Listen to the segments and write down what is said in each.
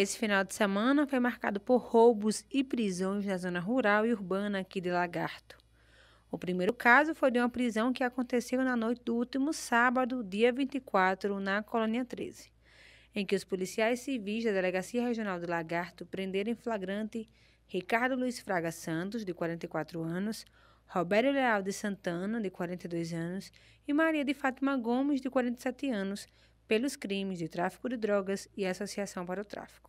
Esse final de semana foi marcado por roubos e prisões na zona rural e urbana aqui de Lagarto. O primeiro caso foi de uma prisão que aconteceu na noite do último sábado, dia 24, na Colônia 13, em que os policiais civis da Delegacia Regional de Lagarto prenderam em flagrante Ricardo Luiz Fraga Santos, de 44 anos, Roberto Leal de Santana, de 42 anos, e Maria de Fátima Gomes, de 47 anos, pelos crimes de tráfico de drogas e associação para o tráfico.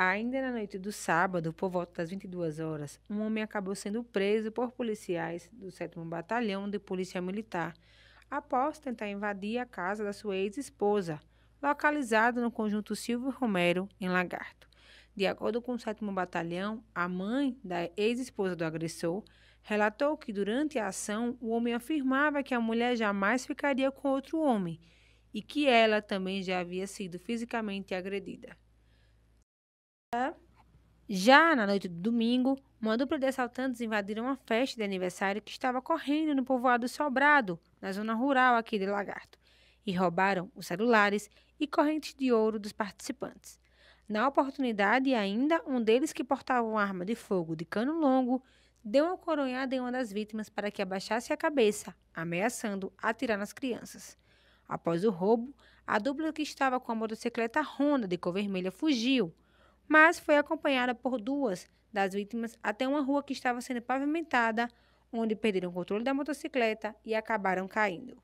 Ainda na noite do sábado, por volta das 22 horas, um homem acabou sendo preso por policiais do 7 Batalhão de Polícia Militar após tentar invadir a casa da sua ex-esposa, localizada no conjunto Silvio Romero, em Lagarto. De acordo com o 7 Batalhão, a mãe da ex-esposa do agressor relatou que durante a ação o homem afirmava que a mulher jamais ficaria com outro homem e que ela também já havia sido fisicamente agredida. Já na noite do domingo, uma dupla de assaltantes invadiram uma festa de aniversário que estava correndo no povoado Sobrado, na zona rural aqui de Lagarto, e roubaram os celulares e correntes de ouro dos participantes. Na oportunidade, ainda um deles que portava uma arma de fogo de cano longo deu uma coronhada em uma das vítimas para que abaixasse a cabeça, ameaçando atirar nas crianças. Após o roubo, a dupla que estava com a motocicleta Honda de cor vermelha fugiu mas foi acompanhada por duas das vítimas até uma rua que estava sendo pavimentada, onde perderam o controle da motocicleta e acabaram caindo.